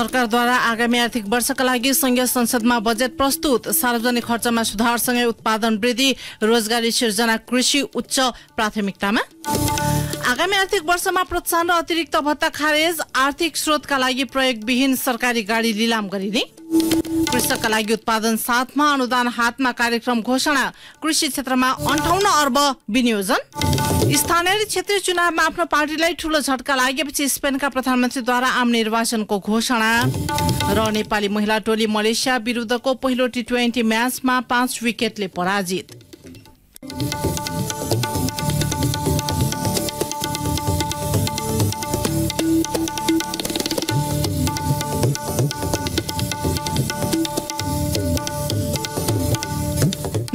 सरकारद्वारा आगामी आर्थिक वर्षका लागि संघीय संसदमा बजेट प्रस्तुत सार्वजनिक खर्चमा सुधारसँगै उत्पादन वृद्धि रोजगारी सिर्जना कृषि उच्च प्राथमिकतामा आगामी आर्थिक वर्षमा प्रोत्साहन र अतिरिक्त भत्ता खारेज आर्थिक स्रोतका लागि प्रयोगविहीन सरकारी गाडी लिलाम गरिने कृषकका लागि उत्पादन साथमा अनुदान हातमा कार्यक्रम घोषणा कृषि क्षेत्रमा अन्ठाउन्न अर्ब विनियोजन स्थानीय क्षेत्रीय चुनावमा आफ्नो पार्टीलाई ठूलो झट्का लागेपछि स्पेनका प्रधानमन्त्रीद्वारा आम निर्वाचनको घोषणा र नेपाली महिला टोली मलेसिया विरुद्धको पहिलो टी ट्वेन्टी म्याचमा पाँच विकेटले पराजित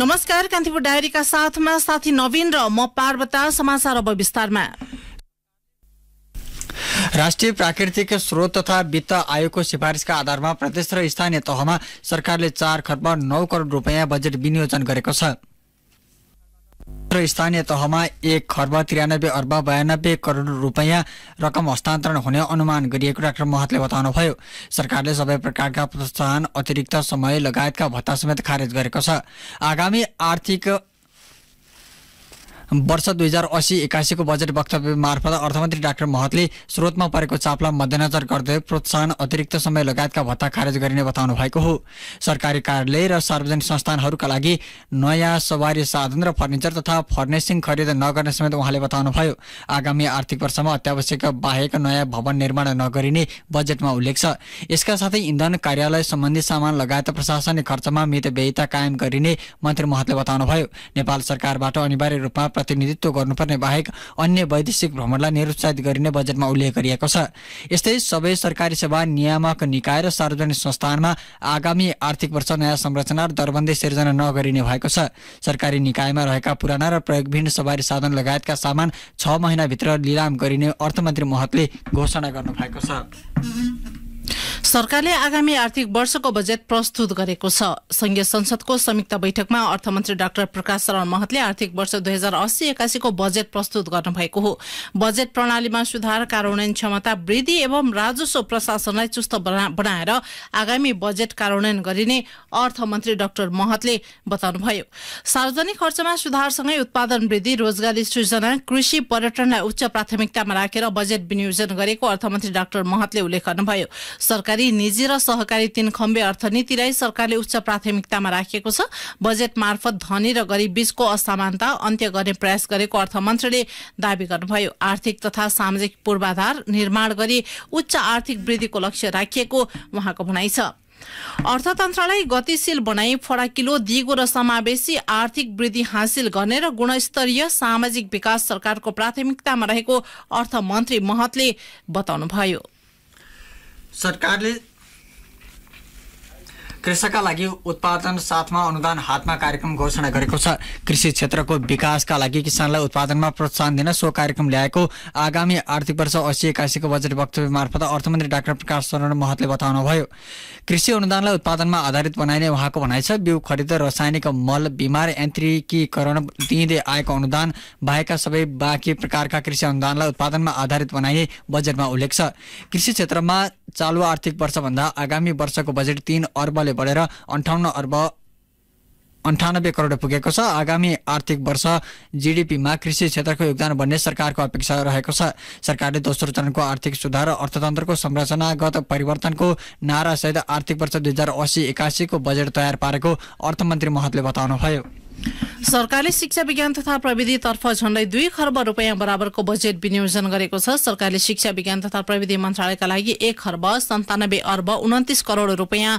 नमस्कार कान्तिपुर डायरीका साथमा साथी नवीन र म पार्वता समाचार अब विस्तारमा राष्ट्रिय प्राकृतिक स्रोत तथा वित्त आयोगको सिफारिसका आधारमा प्रदेश र स्थानीय तहमा सरकारले चार खर्ब नौ करोड रुपियाँ बजेट विनियोजन गरेको छ स्थानीय तहमा एक खर्ब त्रियानब्बे अर्ब बयानब्बे करोड रुपियाँ रकम हस्तान्तरण हुने अनुमान गरिएको डाक्टर महतले बताउनुभयो सरकारले सबै प्रकारका प्रोत्साहन अतिरिक्त समय लगायतका भत्ता समेत खारेज गरेको छ आगामी आर्थिक वर्ष दुई हजार असी एक्कासीको बजेट वक्तव्य मार्फत अर्थमन्त्री डाक्टर महतले स्रोतमा परेको चापलाई मध्यनजर गर्दै प्रोत्साहन अतिरिक्त समय लगायतका भत्ता खारेज गरिने बताउनु भएको हो सरकारी कार्यालय र सार्वजनिक संस्थानहरूका लागि नयाँ सवारी साधन र फर्निचर तथा फर्निसिङ खरिद नगर्ने समेत उहाँले बताउनुभयो आगामी आर्थिक वर्षमा अत्यावश्यक बाहेक नयाँ भवन निर्माण नगरिने बजेटमा उल्लेख छ यसका साथै इन्धन कार्यालय सम्बन्धी सामान लगायत प्रशासनिक खर्चमा मितव्ययिता कायम गरिने मन्त्री महतले बताउनुभयो नेपाल सरकारबाट अनिवार्य रूपमा प्रतिनिधित्व गर्नुपर्ने बाहेक अन्य वैदेशिक भ्रमणलाई निरुत्साहित गरिने बजेटमा उल्लेख गरिएको छ यस्तै सबै सरकारी सेवा नियामक निकाय र सार्वजनिक संस्थानमा आगामी आर्थिक वर्ष नयाँ संरचना र दरबन्दी सिर्जना नगरिने भएको छ सरकारी निकायमा रहेका पुराना र प्रयोगविहीन सवारी साधन लगायतका सामान छ महिनाभित्र लिलाम गरिने अर्थमन्त्री महतले घोषणा गर्नु भएको छ सरकारले आगामी आर्थिक वर्षको बजेट प्रस्तुत गरेको छ संघीय संसदको संयुक्त बैठकमा अर्थमन्त्री डाक्टर प्रकाश शरण महतले आर्थिक वर्ष दुई हजार अस्सी एकासीको बजेट प्रस्तुत गर्नुभएको हो बजेट प्रणालीमा सुधार कार्यान्वयन क्षमता वृद्धि एवं राजस्व प्रशासनलाई चुस्त बनाएर आगामी बजेट कार्यान्वयन गरिने अर्थमन्त्री डाक्टर महतले बताउनुभयो सार्वजनिक खर्चमा सुधारसँगै उत्पादन वृद्धि रोजगारी सृजना कृषि पर्यटनलाई उच्च प्राथमिकतामा राखेर बजेट विनियोजन गरेको अर्थमन्त्री डाक्टर महतले उल्लेख गर्नुभयो सरकारी गरी निजी र सहकारी तीन खम्बे अर्थनीतिलाई सरकारले उच्च प्राथमिकतामा राखेको छ बजेट मार्फत धनी र गरिब बीचको असमानता अन्त्य गर्ने प्रयास गरेको अर्थमन्त्रीले दावी गर्नुभयो आर्थिक तथा सामाजिक पूर्वाधार निर्माण गरी उच्च आर्थिक वृद्धिको लक्ष्य राखिएको उहाँको भनाइ छ अर्थतन्त्रलाई गतिशील बनाई फराकिलो दिगो र समावेशी आर्थिक वृद्धि हासिल गर्ने र गुणस्तरीय सामाजिक विकास सरकारको प्राथमिकतामा रहेको अर्थमन्त्री महतले बताउनुभयो सरकारले कृषकका लागि उत्पादन साथमा अनुदान हातमा कार्यक्रम घोषणा गरेको छ कृषि क्षेत्रको विकासका लागि किसानलाई उत्पादनमा प्रोत्साहन दिन सो कार्यक्रम ल्याएको आगामी आर्थिक वर्ष असी एक्कासीको बजेट वक्तव्य मार्फत अर्थमन्त्री डाक्टर प्रकाश शरण महतले बताउनुभयो कृषि अनुदानलाई उत्पादनमा आधारित बनाइने उहाँको भनाइ छ बिउ खरिद रसायनिक मल बिमार यान्त्रिकीकरण दिइँदै आएको अनुदान बाहेकका सबै बाँकी प्रकारका कृषि अनुदानलाई उत्पादनमा आधारित बनाइने बजेटमा उल्लेख छ कृषि क्षेत्रमा चालु आर्थिक वर्षभन्दा आगामी वर्षको बजेट तीन अर्बले बढेर अन्ठाउन्न अर्ब अन्ठानब्बे करोड पुगेको छ आगामी आर्थिक वर्ष जिडिपीमा कृषि क्षेत्रको योगदान बन्ने सरकारको अपेक्षा रहेको छ सरकारले दोस्रो चरणको आर्थिक सुधार र अर्थतन्त्रको संरचनागत परिवर्तनको नारासहित आर्थिक वर्ष दुई हजार असी एकासीको बजेट तयार पारेको अर्थमन्त्री महतले बताउनुभयो सरकारले शिक्षा विज्ञान तथा प्रविधितर्फ झण्डै दुई खर्ब रुपियाँ बराबरको बजेट विनियोजन गरेको छ सरकारले शिक्षा विज्ञान तथा प्रविधि मन्त्रालयका लागि एक खर्ब सन्तानब्बे अर्ब उन्तिस करोड रुपियाँ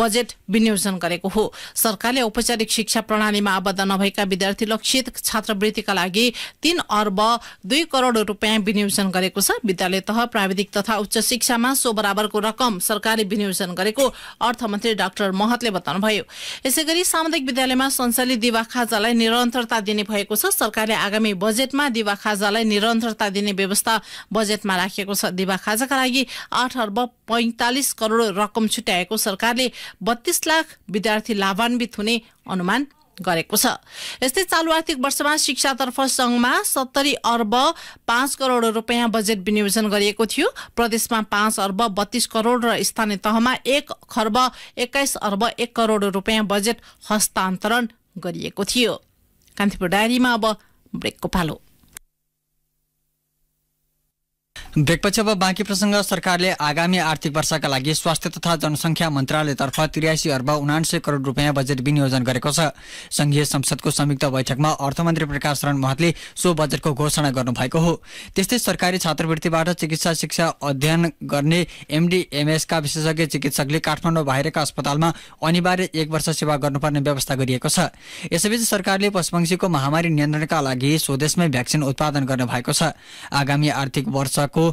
बजेट विनियोजन गरेको हो सरकारले औपचारिक शिक्षा प्रणालीमा आबद्ध नभएका विद्यार्थी लक्षित छात्रवृत्तिका लागि तीन अर्ब दुई करोड रुपियाँ विनियोजन गरेको छ विद्यालय तह प्राविधिक तथा उच्च शिक्षामा सो बराबरको रकम सरकारले विनियोजन गरेको अर्थमन्त्री डाक्टर महतले बताउनुभयो यसै गरी सामुदायिक विद्यालयमा सञ्चालित दिवाखा खाजालाई निरन्तरता दिने भएको छ सरकारले आगामी बजेटमा दिवा खाजालाई निरन्तरता दिने व्यवस्था बजेटमा राखेको छ दिवा खाजाका लागि आठ अर्ब पैतालिस करोड रकम छुट्याएको सरकारले बत्तीस लाख विद्यार्थी लाभान्वित हुने अनुमान गरेको छ यस्तै चालु आर्थिक वर्षमा शिक्षातर्फ सङ्घमा सत्तरी अर्ब पाँच करोड रुपियाँ बजेट विनियोजन गरिएको थियो प्रदेशमा पाँच अर्ब बत्तीस करोड र स्थानीय तहमा एक खर्ब एक्काइस अर्ब एक करोड रुपियाँ बजेट हस्तान्तरण गरिएको थियो कान्तिपुर डायरीमा अब ब्रेकको पालो ब्रेकपछि अब बाँकी प्रसङ्ग सरकारले आगामी आर्थिक वर्षका लागि स्वास्थ्य तथा जनसङ्ख्या मन्त्रालयतर्फ त्रियासी अर्ब उनान्से करोड रुपियाँ बजेट विनियोजन गरेको छ संघीय संसदको संयुक्त बैठकमा अर्थमन्त्री प्रकाश शरण महतले सो बजेटको घोषणा गर्नुभएको हो त्यस्तै सरकारी छात्रवृत्तिबाट चिकित्सा शिक्षा अध्ययन गर्ने एमडिएमएसका विशेषज्ञ चिकित्सकले काठमाडौँ बाहिरका अस्पतालमा अनिवार्य एक वर्ष सेवा गर्नुपर्ने व्यवस्था गरिएको छ यसैबीच सरकारले पशुपक्षीको महामारी नियन्त्रणका लागि स्वदेशमै भ्याक्सिन उत्पादन गर्ने भएको छ आगामी आर्थिक वर्षको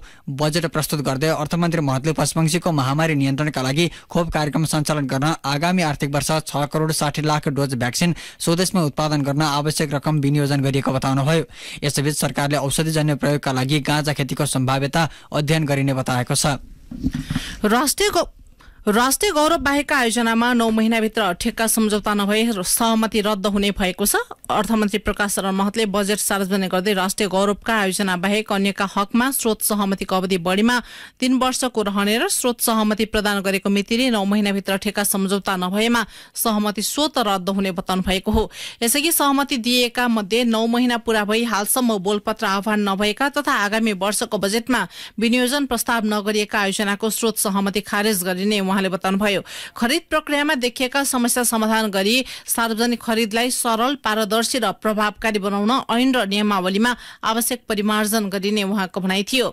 बजेट प्रस्तुत गर्दै अर्थमन्त्री महतले पशुपक्षीको महामारी नियन्त्रणका लागि खोप कार्यक्रम सञ्चालन गर्न आगामी आर्थिक वर्ष छ करोड साठी लाख डोज भ्याक्सिन स्वदेशमा उत्पादन गर्न आवश्यक रकम विनियोजन गरिएको बताउनुभयो यसैबीच सरकारले औषधिजन्य प्रयोगका लागि गाँजा खेतीको सम्भाव्यता अध्ययन गरिने बताएको छ राष्ट्रिय राष्ट्रिय गौरव बाहेकका आयोजनामा नौ महिनाभित्र ठेक्का सम्झौता नभए सहमति रद्द हुने भएको छ अर्थमन्त्री प्रकाश शरण महतले बजेट सार्वजनिक गर्दै राष्ट्रिय गौरवका आयोजना बाहेक अन्यका हकमा स्रोत सहमतिको अवधि बढ़ीमा तीन वर्षको रहने र स्रोत सहमति प्रदान गरेको मितिले नौ महिनाभित्र ठेक्का सम्झौता नभएमा सहमति स्वत रद्द हुने बताउनु भएको हो यसअघि सहमति दिएका मध्ये नौ महिना पूरा भई हालसम्म बोलपत्र आह्वान नभएका तथा आगामी वर्षको बजेटमा विनियोजन प्रस्ताव नगरिएका आयोजनाको स्रोत सहमति खारेज गरिने उहाँले बताउनुभयो खरिद प्रक्रियामा देखिएका समस्या समाधान गरी सार्वजनिक खरिदलाई सरल पारदर्शी र प्रभावकारी बनाउन ऐन र नियमावलीमा आवश्यक परिमार्जन गरिने उहाँको भनाइ थियो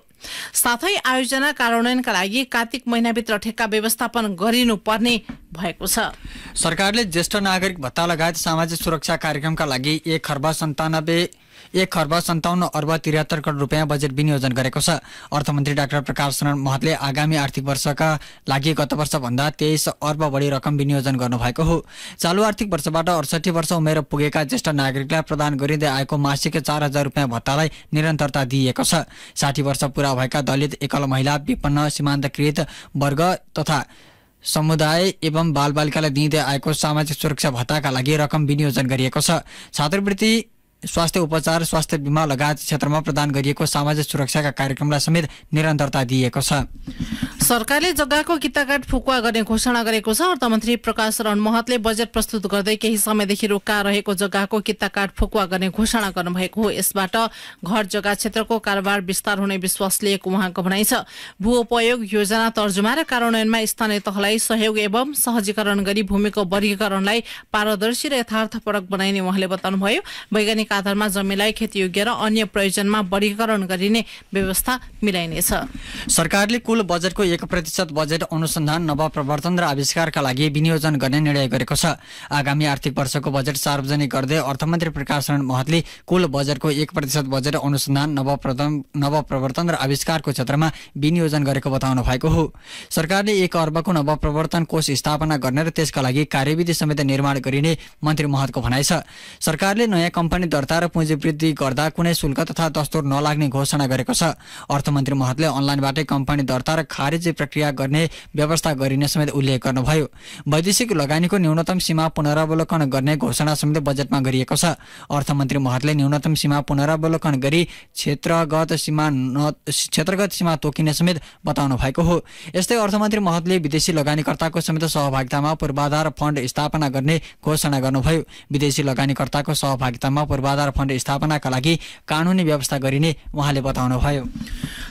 साथै आयोजना कार्यान्वयनका लागि कार्तिक महिनाभित्र ठेक्का व्यवस्थापन गरिनुपर्ने भएको छ सरकारले ज्येष्ठ नागरिक भत्ता लगायत सामाजिक सुरक्षा कार्यक्रमका लागि एक अर्ब सन्तानब्बे एक अर्ब सन्ताउन्न अर्ब त्रिहत्तर करोड रुपियाँ बजेट विनियोजन गरेको छ अर्थमन्त्री डाक्टर प्रकाश शरण महतले आगामी आर्थिक वर्षका लागि गत वर्षभन्दा तेइस अर्ब बढी रकम विनियोजन गर्नुभएको हो चालु आर्थिक वर्षबाट अडसठी वर्ष उमेर पुगेका ज्येष्ठ नागरिकलाई प्रदान गरिँदै आएको मासिक चार हजार रुपियाँ भत्तालाई निरन्तरता दिइएको छ साठी वर्ष पुरा भएका दलित एकल महिला विपन्न सीमान्तकृत वर्ग तथा समुदाय एवं बालबालिकालाई दिँदै आएको सामाजिक सुरक्षा भत्ताका लागि रकम विनियोजन गरिएको छ छात्रवृत्ति स्वास्थ्य उपचार स्वास्थ्य बिमा लगायत क्षेत्रमा प्रदान गरिएको सामाजिक सुरक्षाका कार्यक्रमलाई समेत निरन्तरता दिएको छ सरकारले जग्गाको किताकाट फुकुवा गर्ने घोषणा गरेको छ अर्थमन्त्री प्रकाश रण महतले बजेट प्रस्तुत गर्दै केही समयदेखि रोक्का रहेको जग्गाको किताकाट फुकुवा गर्ने घोषणा गर्नुभएको हो यसबाट घर जग्गा क्षेत्रको कारोबार विस्तार हुने विश्वास लिएको उहाँको भनाइ छ भू उपयोग योजना तर्जुमा र कार्यान्वयनमा स्थानीय तहलाई सहयोग एवं सहजीकरण गरी भूमिको वर्गीकरणलाई पारदर्शी र यथार्थपरक बनाइने उहाँले बताउनुभयो वैज्ञानिक वैज्ञानिक आधारमा जमिनलाई खेतीयोग्य र अन्य प्रयोजनमा वर्गीकरण गरिने व्यवस्था मिलाइनेछ सरकारले कुल बजेटको एक प्रतिशत बजेट अनुसन्धान नवप्रवर्तन र आविष्कारका लागि विनियोजन गर्ने निर्णय गरेको छ आगामी आर्थिक वर्षको बजेट सार्वजनिक गर्दै अर्थमन्त्री प्रकाश रण महतले कुल बजेटको एक प्रतिशत बजेट अनुसन्धान नव नवप्रवर्तन र आविष्कारको क्षेत्रमा विनियोजन गरेको बताउनु भएको हो सरकारले एक अर्बको नवप्रवर्तन कोष स्थापना गर्ने र त्यसका लागि कार्यविधि समेत निर्माण गरिने मन्त्री महतको भनाइ छ सरकारले नयाँ कम्पनी दर्ता र गर्दा कुनै शुल्क तथा दस्तोर नलाग्ने घोषणा गरेको छ अर्थमन्त्री महतले अनलाइनबाटै कम्पनी दर्ता र खारेज प्रक्रिया गर्ने व्यवस्था गरिने समेत उल्लेख गर्नुभयो वैदेशिक लगानीको न्यूनतम सीमा पुनरावलोकन गर्ने घोषणा समेत बजेटमा गरिएको छ अर्थमन्त्री महतले न्यूनतम सीमा पुनरावलोकन गरी क्षेत्रगत सीमा क्षेत्रगत सीमा तोकिने समेत बताउनु भएको हो यस्तै अर्थमन्त्री महतले विदेशी लगानीकर्ताको समेत सहभागितामा पूर्वाधार फण्ड स्थापना गर्ने घोषणा गर्नुभयो विदेशी लगानीकर्ताको सहभागितामा पूर्व पूर्वाधार फण्ड स्थापनाका लागि कानुनी व्यवस्था गरिने उहाँले बताउनुभयो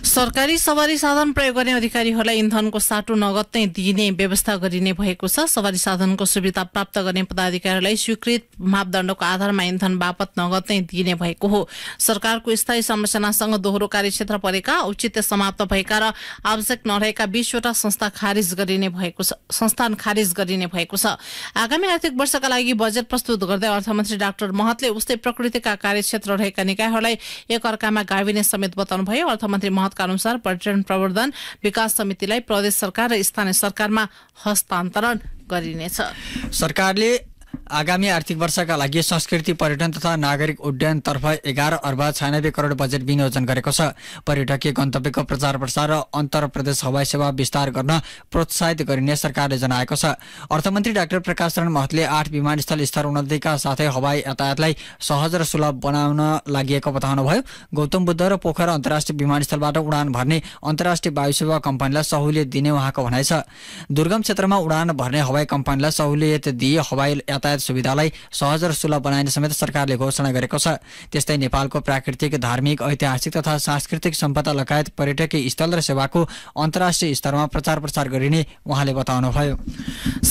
सरकारी सवारी साधन प्रयोग गर्ने अधिकारीहरूलाई इन्धनको साटो नगद नै दिने व्यवस्था गरिने भएको छ सवारी साधनको सुविधा प्राप्त गर्ने पदाधिकारीलाई स्वीकृत मापदण्डको आधारमा इन्धन बापत नगद नै दिने भएको हो सरकारको स्थायी संरचनासँग दोहोरो कार्यक्षेत्र परेका औचित्य समाप्त भएका र आवश्यक नरहेका बीसवटा संस्था खारेज गरिने भएको छ संस्थान खारेज गरिने भएको छ आगामी आर्थिक वर्षका लागि बजेट प्रस्तुत गर्दै अर्थमन्त्री डाक्टर महतले उस्तै प्रकृति प्रवृत्तिका कार्यक्षेत्र रहेका निकायहरूलाई एकअर्कामा गाविने समेत बताउनुभयो अर्थमन्त्री महतका अनुसार पर्यटन प्रवर्धन विकास समितिलाई प्रदेश सरकार र स्थानीय सरकारमा हस्तान्तरण गरिनेछ सरकारले आगामी आर्थिक वर्षका लागि संस्कृति पर्यटन तथा नागरिक उड्डयनतर्फ एघार अर्ब छयानब्बे करोड बजेट विनियोजन गरेको छ पर्यटकीय गन्तव्यको प्रचार प्रसार र अन्तर प्रदेश हवाई सेवा विस्तार गर्न प्रोत्साहित गरिने सरकारले जनाएको छ अर्थमन्त्री डाक्टर प्रकाश चरण महतले आठ विमानस्थल स्तर उन्नतिका साथै हवाई यातायातलाई सहज र सुलभ बनाउन लागि बताउनुभयो गौतम बुद्ध र पोखरा अन्तर्राष्ट्रिय विमानस्थलबाट उडान भर्ने अन्तर्राष्ट्रिय वायुसेवा कम्पनीलाई सहुलियत दिने उहाँको भनाइ छ दुर्गम क्षेत्रमा उडान भर्ने हवाई कम्पनीलाई सहुलियत दिए हवाई यातायात यातायात सुविधालाई सहज र सुलभ बनाइने समेत सरकारले घोषणा गरेको छ त्यस्तै नेपालको प्राकृतिक धार्मिक ऐतिहासिक तथा सांस्कृतिक सम्पदा लगायत पर्यटकीय स्थल र सेवाको अन्तर्राष्ट्रिय स्तरमा प्रचार प्रसार गरिने उहाँले बताउनुभयो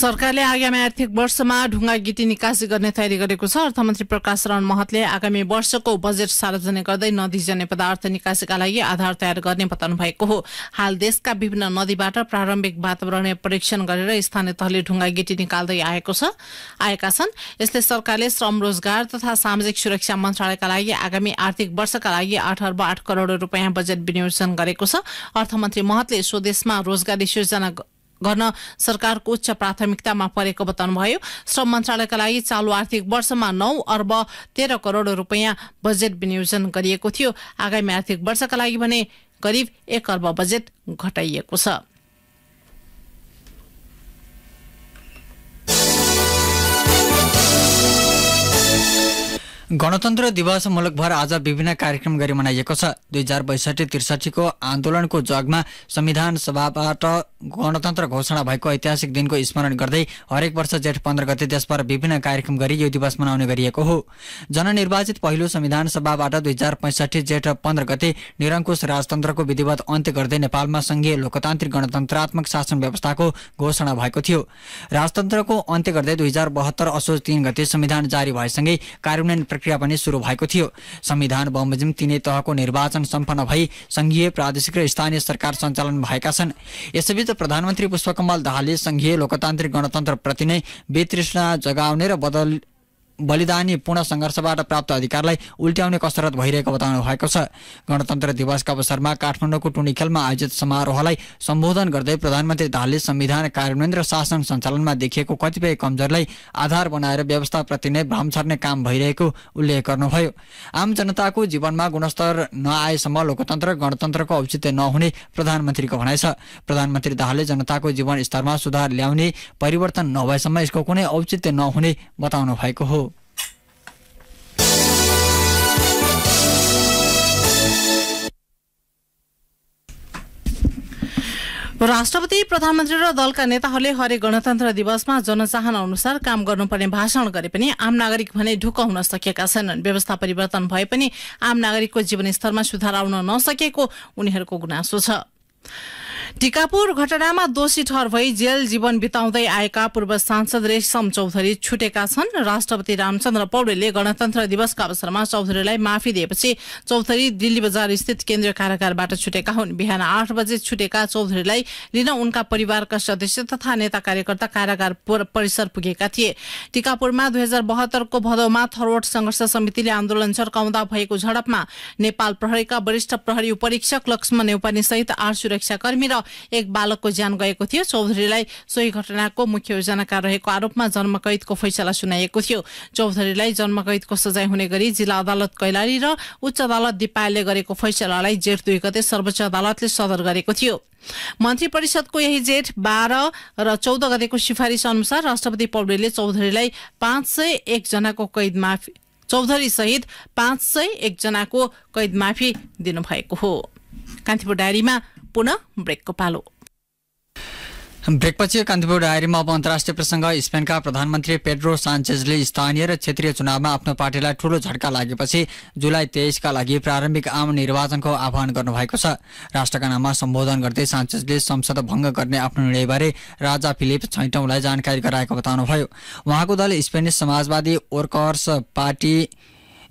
सरकारले आगामी आर्थिक वर्षमा ढुङ्गा गिटी निकासी गर्ने तयारी गरेको छ अर्थमन्त्री प्रकाश शरण महतले आगामी वर्षको बजेट सार्वजनिक गर्दै नदीजन्य पदार्थ निकासीका लागि आधार तयार गर्ने बताउनु भएको हो हाल देशका विभिन्न नदीबाट प्रारम्भिक वातावरणीय परीक्षण गरेर स्थानीय तहले ढुङ्गा गिटी निकाल्दै आएको छ गरिरहेका छन् यसले सरकारले श्रम रोजगार तथा सामाजिक सुरक्षा मन्त्रालयका लागि आगामी आर्थिक वर्षका लागि आठ अर्ब आठ करोड रुपियाँ बजेट विनियोजन गरेको छ अर्थमन्त्री महतले स्वदेशमा रोजगारी सिर्जना गर्न सरकारको उच्च प्राथमिकतामा परेको बताउनुभयो श्रम मन्त्रालयका लागि चालु आर्थिक वर्षमा नौ अर्ब तेह्र करोड रुपियाँ बजेट विनियोजन गरिएको थियो आगामी आर्थिक वर्षका लागि भने करिब एक अर्ब बजेट घटाइएको छ गणतन्त्र दिवस मुलुकभर आज विभिन्न कार्यक्रम गरी मनाइएको छ दुई हजार बैसठी त्रिसठीको आन्दोलनको जगमा संविधान सभाबाट गणतन्त्र घोषणा भएको ऐतिहासिक दिनको स्मरण गर्दै हरेक वर्ष जेठ पन्ध्र गते देशभर विभिन्न कार्यक्रम गरी यो दिवस मनाउने गरिएको हो जननिर्वाचित पहिलो संविधान सभाबाट दुई हजार पैँसठी जेठ पन्ध्र गते निरङ्कुश राजतन्त्रको विधिवत अन्त्य गर्दै नेपालमा सङ्घीय लोकतान्त्रिक गणतन्त्रात्मक शासन व्यवस्थाको घोषणा भएको थियो राजतन्त्रको अन्त्य गर्दै दुई हजार बहत्तर असोज तीन गते संविधान जारी भएसँगै कार्यान्वयन प्रक्रिया पनि सुरु भएको थियो संविधान बमोजिम तिनै तहको निर्वाचन सम्पन्न भई संघीय प्रादेशिक र स्थानीय सरकार सञ्चालन भएका छन् यसैबीच प्रधानमन्त्री पुष्पकमल दाहालले संघीय लोकतान्त्रिक गणतन्त्र गणतन्त्रप्रति नै वितृष्णा जगाउने र बदल बलिदानी पूर्ण सङ्घर्षबाट प्राप्त अधिकारलाई उल्ट्याउने कसरत भइरहेको बताउनु भएको छ गणतन्त्र दिवसका अवसरमा काठमाडौँको टुनिखेलमा आयोजित समारोहलाई सम्बोधन गर्दै प्रधानमन्त्री दाहालले संविधान कार्यान्वयन र शासन सञ्चालनमा देखिएको कतिपय कमजोरलाई आधार बनाएर व्यवस्थाप्रति नै भ्रम छर्ने काम भइरहेको उल्लेख गर्नुभयो आम जनताको जीवनमा गुणस्तर नआएसम्म लोकतन्त्र गणतन्त्रको औचित्य नहुने प्रधानमन्त्रीको भनाइ छ प्रधानमन्त्री दाहालले जनताको जीवन स्तरमा सुधार ल्याउने परिवर्तन नभएसम्म यसको कुनै औचित्य नहुने बताउनु भएको हो राष्ट्रपति प्रधानमन्त्री र दलका नेताहरूले हरेक गणतन्त्र दिवसमा जनचाहना अनुसार काम गर्नुपर्ने भाषण गरे पनि आम नागरिक भने ढुक्क हुन सकेका छैनन् व्यवस्था परिवर्तन भए पनि आम नागरिकको जीवनस्तरमा सुधार आउन नसकेको उनीहरूको गुनासो छ टिकापुर घटनामा दोषी ठहर भई जेल जीवन बिताउँदै आएका पूर्व सांसद रेशम चौधरी छुटेका छन् राष्ट्रपति रामचन्द्र पौडेलले गणतन्त्र दिवसका अवसरमा चौधरीलाई माफी दिएपछि चौधरी दिल्ली बजार स्थित केन्द्रीय कारागारबाट छुटेका हुन् बिहान आठ बजे छुटेका चौधरीलाई लिन उनका परिवारका सदस्य तथा नेता कार्यकर्ता कारागार परिसर पुगेका थिए टिकापुरमा दुई हजार बहत्तरको भदौमा थरवट संघर्ष समितिले आन्दोलन छर्काउँदा भएको झडपमा नेपाल प्रहरीका वरिष्ठ प्रहरी उपरीक्षक लक्ष्मण नेौपानी सहित आठ सुरक्षाकर्मी र एक बालकको ज्यान गएको थियो चौधरीलाई सोही घटनाको मुख्य योजनाकार रहेको आरोपमा जन्मकैदको फैसला सुनाइएको थियो चौधरीलाई जन्मकैदको सजाय हुने गरी जिल्ला अदालत कैलाली र उच्च अदालत दिपाले गरेको फैसलालाई जेठ दुई गते सर्वोच्च अदालतले सदर गरेको थियो मन्त्री परिषदको यही जेठ बाह्र र चौध गतेको सिफारिस अनुसार राष्ट्रपति पौडेलले चौधरीलाई पाँच सय एकजनाको कैद माफी चौधरी सहित पाँच सय एकजनाको कैद माफी दिनुभएको हो कान्तिपुर डायरीमा पुनः ब्रेकको पालो ब्रेकपछि कान्तिपुर डायरीमा अब अन्तर्राष्ट्रिय प्रसङ्ग स्पेनका प्रधानमन्त्री पेड्रो सान्चेजले स्थानीय र क्षेत्रीय चुनावमा आफ्नो पार्टीलाई ठूलो झट्का लागेपछि जुलाई तेइसका लागि प्रारम्भिक आम निर्वाचनको आह्वान गर्नुभएको छ राष्ट्रका नाममा सम्बोधन गर्दै सान्चेजले संसद भङ्ग गर्ने आफ्नो निर्णयबारे राजा फिलिप छैटौँलाई जानकारी गराएको बताउनुभयो उहाँको दल स्पेनिस समाजवादी ओर्कर्स पार्टी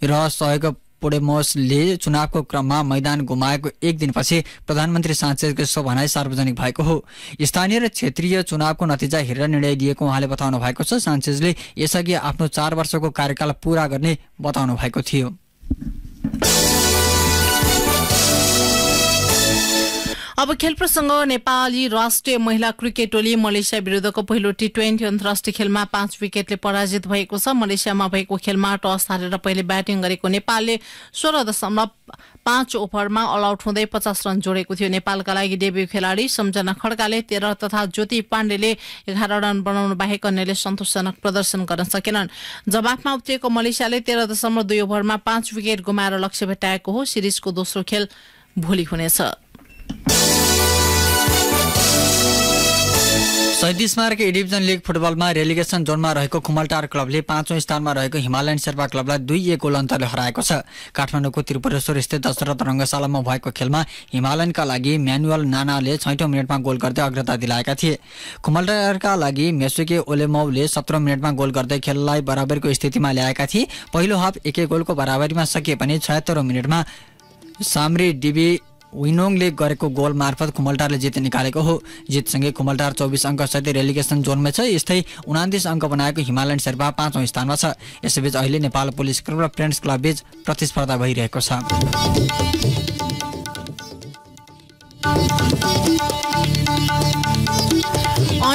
र सहयोग पोडेमोसले चुनावको क्रममा मैदान गुमाएको एक दिनपछि प्रधानमन्त्री साँचेजको सो भनाइ सार्वजनिक भएको हो स्थानीय र क्षेत्रीय चुनावको नतिजा हेरेर निर्णय लिएको उहाँले बताउनु भएको छ साँचेजले यसअघि आफ्नो चार वर्षको कार्यकाल पूरा गर्ने बताउनु भएको थियो अब खेल प्रसङ्ग नेपाली राष्ट्रिय महिला क्रिकेट टोली मलेसिया विरुद्धको पहिलो टी ट्वेन्टी अन्तर्राष्ट्रिय खेलमा पाँच विकेटले पराजित भएको छ मलेसियामा भएको खेलमा टस हारेर पहिले ब्याटिङ गरेको नेपालले सोह्र दशमलव पाँच ओभरमा अल आउट हुँदै पचास रन जोडेको थियो नेपालका लागि डेब्यू खेलाडी सम्झना खड्काले तेह्र तथा ज्योति पाण्डेले एघार रन बनाउनु बाहेक अन्यले सन्तोषजनक प्रदर्शन गर्न सकेनन् जवाफमा उत्रिएको मलेसियाले तेह्र दशमलव दुई ओभरमा पाँच विकेट गुमाएर लक्ष्य भेटाएको हो सिरिजको दोस्रो खेल भोलि हुनेछ सैतिस स्मारक ए डिभिजन लिग फुटबलमा रेलिगेसन जोनमा रहेको खुमलटार क्लबले पाँचौँ स्थानमा रहेको हिमालयन शेर्पा क्लबलाई दुई एक गोल अन्तरले हराएको छ काठमाडौँको त्रिपुरेश्वर स्थित दशरथ रङ्गशालामा भएको खेलमा हिमालयनका लागि म्यानुअल नानाले छैटौँ मिनटमा गोल गर्दै अग्रता दिलाएका थिए खुमलटारका लागि मेसुके ओलेमौले सत्रौँ मिनटमा गोल गर्दै खेललाई बराबरीको स्थितिमा ल्याएका थिए पहिलो हाफ एकै गोलको बराबरीमा सकिए पनि छयत्तरौँ मिनटमा साम्री डिबी विनोङले गरेको गोल मार्फत खुमलटारले जित निकालेको हो जितसँगै खुमलटार चौबिस अङ्कसहित रेलिगेसन जोनमै छ यस्तै उनातिस अङ्क बनाएको हिमालयन शेर्पा पाँचौँ स्थानमा छ यसैबीच अहिले नेपाल पुलिस क्लब र फ्रेन्ड्स क्लब बीच प्रतिस्पर्धा भइरहेको छ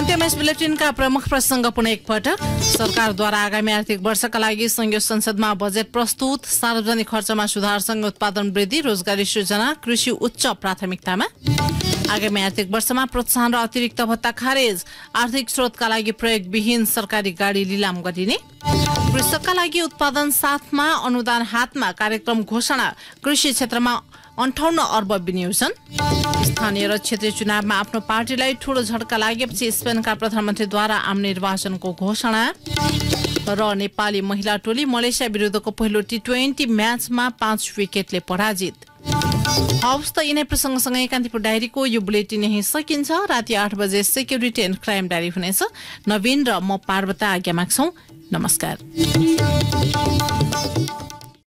अन्त्यमा यस बुलेटिनका प्रमुख प्रसङ्ग पुनः एकपटक सरकारद्वारा आगामी आर्थिक वर्षका लागि संघीय संसदमा बजेट प्रस्तुत सार्वजनिक खर्चमा सुधारसँग उत्पादन वृद्धि रोजगारी सृजना कृषि उच्च प्राथमिकतामा आगामी आर्थिक वर्षमा प्रोत्साहन र अतिरिक्त भत्ता खारेज आर्थिक स्रोतका लागि प्रयोगविहीन सरकारी गाडी लिलाम गरिने कृषकका लागि उत्पादन साथमा अनुदान हातमा कार्यक्रम घोषणा कृषि क्षेत्रमा अन्ठाउन्न अर्ब विनियोजन स्थानीय र क्षेत्रीय चुनावमा आफ्नो पार्टीलाई ठूलो झड्का लागेपछि स्पेनका प्रधानमन्त्रीद्वारा आम निर्वाचनको घोषणा र नेपाली महिला टोली मलेसिया विरुद्धको पहिलो टी ट्वेन्टी म्याचमा पाँच विकेटले पराजित हवस् त यिनै प्रसङ्गसँगै कान्तिपुर डायरीको यो बुलेटिन यहीँ सकिन्छ राति आठ बजे सेक्युरिटी एन्ड क्राइम डायरी हुनेछ नवीन र म पार्वता आज्ञा माग्छौँ नमस्कार